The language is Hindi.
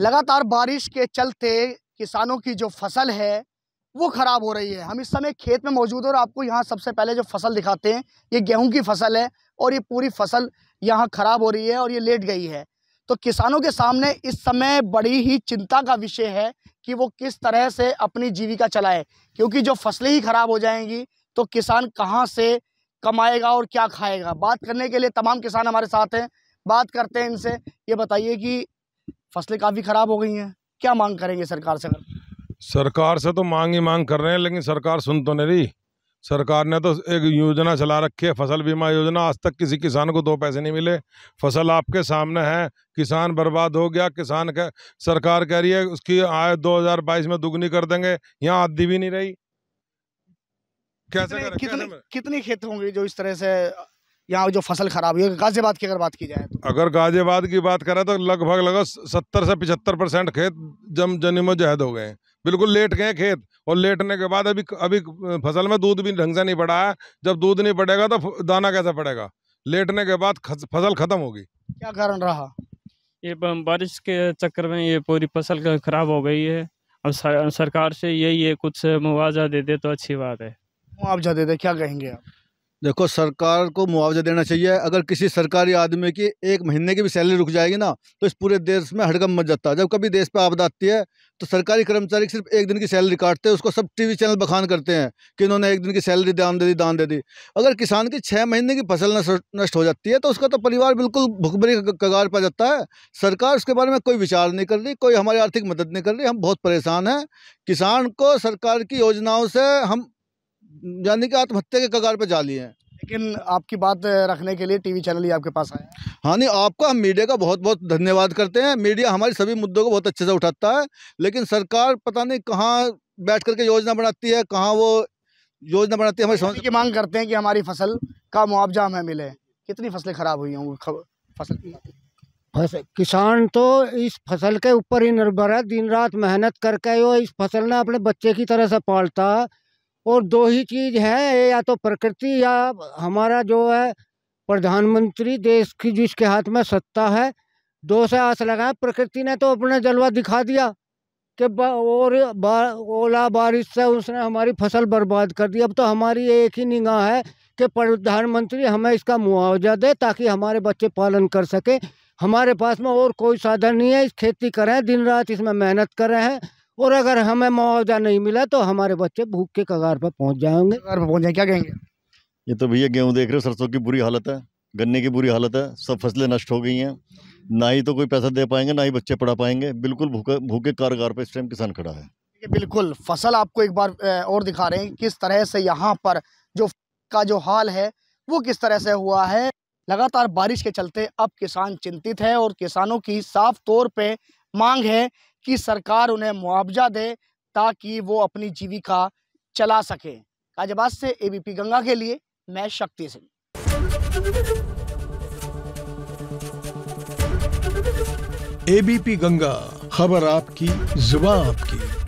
लगातार बारिश के चलते किसानों की जो फसल है वो ख़राब हो रही है हम इस समय खेत में मौजूद और आपको यहाँ सबसे पहले जो फसल दिखाते हैं ये गेहूं की फसल है और ये पूरी फसल यहाँ ख़राब हो रही है और ये लेट गई है तो किसानों के सामने इस समय बड़ी ही चिंता का विषय है कि वो किस तरह से अपनी जीविका चलाए क्योंकि जो फसलें ही ख़राब हो जाएंगी तो किसान कहाँ से कमाएगा और क्या खाएगा बात करने के लिए तमाम किसान हमारे साथ हैं बात करते हैं इनसे ये बताइए कि फसलें काफ़ी ख़राब हो गई हैं क्या मांग करेंगे सरकार से सरकार से तो मांग ही मांग कर रहे हैं लेकिन सरकार सुन तो नहीं रही सरकार ने तो एक योजना चला रखी है फसल बीमा योजना आज तक किसी किसान को दो पैसे नहीं मिले फसल आपके सामने है किसान बर्बाद हो गया किसान का सरकार कह रही है उसकी आय 2022 में दुगनी कर देंगे यहाँ आधी भी नहीं रही कैसे कितने, कितने, कितने खेत होंगे जो इस तरह से यहाँ जो फसल खराब हुई है गाजियाबाद की अगर बात की जाए तो अगर गाजियाबाद की बात करें तो लगभग लगभग सत्तर से पिछहत्तर परसेंट खेत जम जनीमो जहद हो गए बिल्कुल लेट गए खेत और लेटने के बाद अभी अभी फसल में दूध भी ढंग से नहीं पड़ा है जब दूध नहीं पड़ेगा तो दाना कैसे पड़ेगा लेटने के बाद फसल खत्म होगी क्या कारण रहा ये बारिश के चक्कर में ये पूरी फसल खराब हो गई है अब सरकार से यही है कुछ मुआवजा दे दे तो अच्छी बात है मुआवजा दे दे क्या कहेंगे आप देखो सरकार को मुआवजा देना चाहिए अगर किसी सरकारी आदमी की एक महीने की भी सैलरी रुक जाएगी ना तो इस पूरे देश में हड़कम मच जाता जब कभी देश पे आपदा आती है तो सरकारी कर्मचारी सिर्फ एक दिन की सैलरी काटते हैं उसको सब टीवी चैनल बखान करते हैं कि इन्होंने एक दिन की सैलरी दान दे दी दान दे दी अगर किसान की छः महीने की फसल नष्ट हो जाती है तो उसका तो परिवार बिल्कुल भुखमरी कगार पर जाता है सरकार उसके बारे में कोई विचार नहीं कर रही कोई हमारी आर्थिक मदद नहीं कर रही हम बहुत परेशान हैं किसान को सरकार की योजनाओं से हम यानी कि आत्महत्या के कगार पर जा लिए हैं लेकिन आपकी बात रखने के लिए टीवी चैनल ही आपके पास आया हाँ नहीं आपका हम मीडिया का बहुत बहुत धन्यवाद करते हैं मीडिया हमारे सभी मुद्दों को बहुत अच्छे से उठाता है लेकिन सरकार पता नहीं कहाँ बैठ करके योजना बनाती है कहाँ वो योजना बनाती है हमारी की मांग करते हैं कि हमारी फसल का मुआवजा हमें मिले कितनी फसलें ख़राब हुई होंगी फसल की फसल किसान तो इस फसल के ऊपर ही निर्भर है दिन रात मेहनत करके वो इस फसल ने अपने बच्चे की तरह से पालता है और दो ही चीज़ है या तो प्रकृति या हमारा जो है प्रधानमंत्री देश की जिसके हाथ में सत्ता है दो से आस लगाए प्रकृति ने तो अपना जलवा दिखा दिया कि और बा, ओला बारिश से उसने हमारी फसल बर्बाद कर दी अब तो हमारी एक ही निगाह है कि प्रधानमंत्री हमें इसका मुआवजा दे ताकि हमारे बच्चे पालन कर सकें हमारे पास में और कोई साधन नहीं है इस खेती करें दिन रात इसमें मेहनत कर रहे हैं और अगर हमें मुआवजा नहीं मिला तो हमारे बच्चे भूख के कगार पर पहुंच जाएंगे कगार पर पहुंच जाए क्या कहेंगे ये तो भैया गेहूँ देख रहे हो सरसों की बुरी हालत है गन्ने की बुरी हालत है सब फसलें नष्ट हो गई हैं ना ही तो कोई पैसा दे पाएंगे ना ही बच्चे पढ़ा पाएंगे बिल्कुल भूखे भूखे कारगार पर इस टाइम किसान खड़ा है बिल्कुल फसल आपको एक बार और दिखा रहे हैं किस तरह से यहाँ पर जो का जो हाल है वो किस तरह से हुआ है लगातार बारिश के चलते अब किसान चिंतित है और किसानों की साफ तौर पे मांग है कि सरकार उन्हें मुआवजा दे ताकि वो अपनी जीविका चला सके गाजियाबाद से एबीपी गंगा के लिए मैं शक्ति सिंह एबीपी गंगा खबर आपकी जुबा आपकी